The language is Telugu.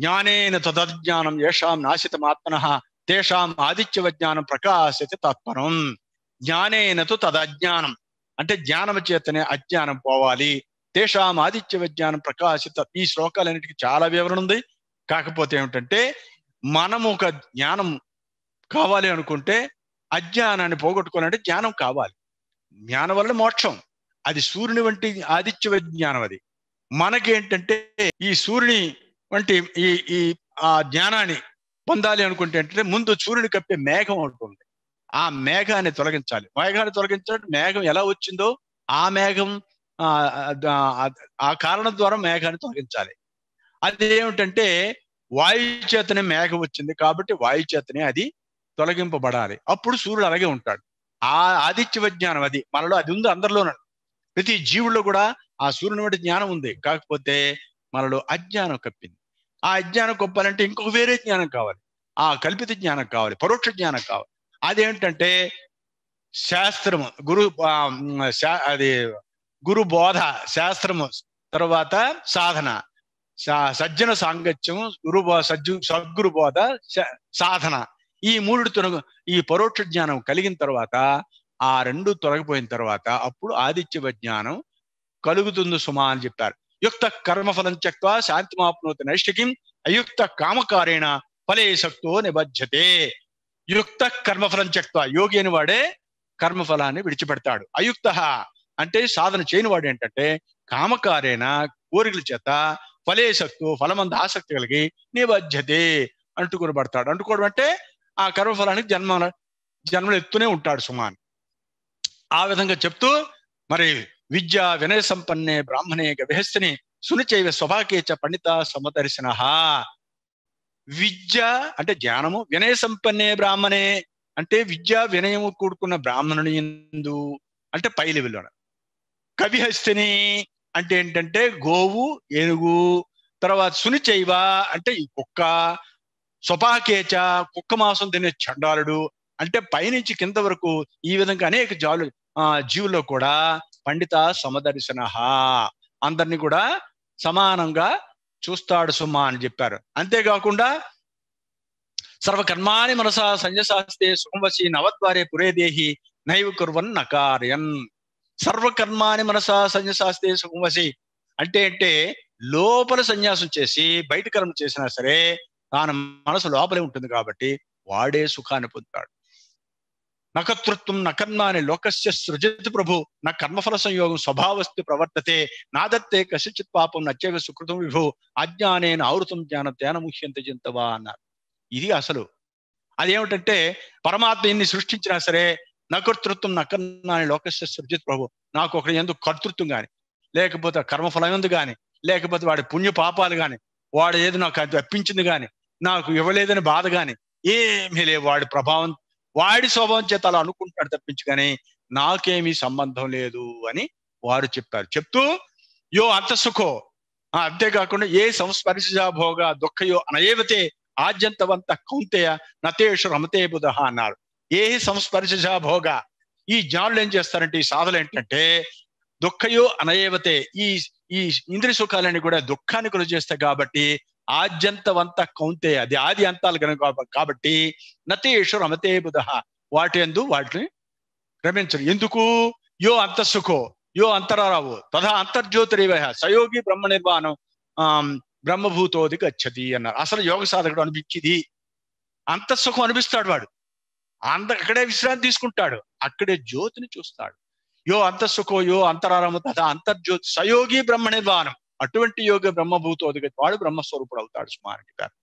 జ్ఞానేన తదజ్ఞానం ఏషాం నాశితం ఆత్మన తేషాం ఆదిత్యవ జ్ఞానం ప్రకాశిత తత్పరం తు తదజ్ఞానం అంటే జ్ఞానం చేతనే అజ్ఞానం పోవాలి తేషాం ఆదిత్య విజ్ఞానం ప్రకాశిత ఈ శ్లోకాలన్నిటికీ చాలా వివరణ ఉంది కాకపోతే ఏమిటంటే మనము ఒక జ్ఞానం కావాలి అనుకుంటే అజ్ఞానాన్ని పోగొట్టుకోవాలంటే జ్ఞానం కావాలి జ్ఞానం వల్ల మోక్షం అది సూర్యుని వంటి ఆదిత్య విజ్ఞానం అది మనకేంటంటే ఈ సూర్యుని వంటి ఈ ఈ ఆ జ్ఞానాన్ని పొందాలి అనుకుంటే ముందు సూర్యుని కప్పే మేఘం ఉంటుంది ఆ మేఘాన్ని తొలగించాలి మేఘాన్ని తొలగించాలంటే మేఘం ఎలా వచ్చిందో ఆ మేఘం ఆ కారణం ద్వారా మేఘాన్ని తొలగించాలి అది ఏమిటంటే వాయు చేతనే మేఘం వచ్చింది కాబట్టి వాయు చేతనే అది తొలగింపబడాలి అప్పుడు సూర్యుడు అలాగే ఉంటాడు ఆ ఆదిత్య విజ్ఞానం అది మనలో అది ఉంది అందరిలోనూ ప్రతి జీవుల్లో కూడా ఆ సూర్యుని వంటి జ్ఞానం ఉంది కాకపోతే మనలో అజ్ఞానం కప్పింది ఆ అజ్ఞానం గొప్పాలంటే ఇంకొక వేరే జ్ఞానం కావాలి ఆ కల్పిత జ్ఞానం కావాలి పరోక్ష జ్ఞానం కావాలి అదేంటంటే శాస్త్రము గురు అది గురు బోధ శాస్త్రము తర్వాత సాధన సజ్జన సాంగత్యం గురు సజ్జు సద్గురు బోధ సాధన ఈ మూడు తొలగ ఈ పరోక్ష జ్ఞానం కలిగిన తర్వాత ఆ రెండు తొలగిపోయిన తర్వాత అప్పుడు ఆదిత్య జ్ఞానం కలుగుతుంది సుమా అని చెప్పారు యుక్త కర్మఫలం త్యక్వా శాంతిమాప్నోతి నైష్టికిం అయుక్త కామకారేణ ఫలే సక్తో నిబద్ధతే యుక్త కర్మఫలం త్యక్వా యోగి అని వాడే కర్మఫలాన్ని విడిచిపెడతాడు అయుక్త అంటే సాధన చేయని వాడు ఏంటంటే కామకారేణ కోరికల చేత సక్తు ఫలమంద ఆసక్తి కలిగి అంటుకుని పడతాడు అంటుకోవడం అంటే ఆ కర్మఫలానికి జన్మ జన్మలు ఎత్తునే ఉంటాడు సుమాన్ ఆ విధంగా చెప్తూ మరి విద్యా వినయ సంపన్నే బ్రాహ్మణే గవిహస్తిని సునిచైవ స్వభాకేచ పండిత సమదర్శన విద్య అంటే జ్ఞానము వినయ సంపన్నే బ్రాహ్మణే అంటే విద్యా వినయము కూడుకున్న బ్రాహ్మణుని ఎందు అంటే పై లెవెల్ కవిహస్తిని అంటే ఏంటంటే గోవు ఏనుగు తర్వాత సునిచైవ అంటే ఈ కుక్క స్వపాకేచ కుక్క మాంసం తినే చండాలుడు అంటే పైనుంచి కింద వరకు ఈ విధంగా అనేక జాలు ఆ జీవుల్లో కూడా పండిత సమదర్శన అందరినీ కూడా సమానంగా చూస్తాడు సుమా అని చెప్పారు అంతేకాకుండా సర్వకర్మాని మనసా సంజశాస్తే సుఖంవశి నవద్వారే పురేదేహి నైవ కుర్వన్ నకార్యన్ సర్వకర్మాని మనసా సంజశాస్తే సుఖంవశి అంటే అంటే లోపల సన్యాసం చేసి బయట కర్మ చేసినా సరే తాను మనసు లోపలే ఉంటుంది కాబట్టి వాడే సుఖాన్ని పొందుతాడు నకతృత్వం నకర్మాని లోకస్య సృజతి ప్రభు నా కర్మఫల సంయోగం స్వభావస్తి ప్రవర్తతే నాదత్తే కసిచిత్ పాపం నచ్చేవి సుకృతం విభు అజ్ఞానేన ఆవృతం జ్ఞాన ధ్యాన ముహ్యంత చింతవా అన్నారు ఇది అసలు అదేమిటంటే పరమాత్మ ఎన్ని సృష్టించినా సరే నకర్తృత్వం నకర్మాని లోకస్య సృజిత్ ప్రభు నాకు ఒకరి ఎందుకు కర్తృత్వం కానీ లేకపోతే కర్మఫలం ఎందుకు కానీ లేకపోతే వాడి పుణ్య పాపాలు కానీ వాడు ఏది నాకు అది అప్పించింది కానీ నాకు ఇవ్వలేదని బాధ కానీ ఏమీ లేవు వాడి ప్రభావం వాడి స్వభావం చేత అలా అనుకుంటాడు తప్పించుకొని నాకేమీ సంబంధం లేదు అని వారు చెప్పారు చెప్తూ యో అంత అంతే అంతేకాకుండా ఏ సంస్పర్శా భోగ దుఃఖయో అనయేవతే ఆద్యంతవంత కౌంతేయ నతేషు రమతే బుధ అన్నారు ఏ సంస్పర్శా భోగ ఈ జ్ఞానులు ఏం చేస్తారంటే ఈ సాధన ఏంటంటే దుఃఖయో అనయేవతే ఈ ఈ ఇంద్రియ సుఖాలన్నీ కూడా దుఃఖాన్ని కలుగు చేస్తాయి కాబట్టి ఆద్యంతవంత కౌంతే అది ఆది అంతాలు కనుక కాబట్టి నతేషు రమతే బుధ వాటి ఎందు వాటిని రమించరు ఎందుకు యో అంతస్సుఖో యో అంతరారావు తథా అంతర్జ్యోతిరివ సయోగి బ్రహ్మ నిర్వాణం బ్రహ్మభూతోది గచ్చది అన్నారు అసలు యోగ సాధకుడు అనిపించింది అంతఃసుఖం అనిపిస్తాడు వాడు అంత అక్కడే విశ్రాంతి తీసుకుంటాడు అక్కడే జ్యోతిని చూస్తాడు యో అంతఃసుఖో యో అంతరారము తథా అంతర్జ్యోతి సయోగి బ్రహ్మ నిర్వాణం అటువంటి యోగ బ్రహ్మభూతో బ్రహ్మభూతోదగతి వాడు బ్రహ్మస్వరూపుడు అవుతాడు సుమా అని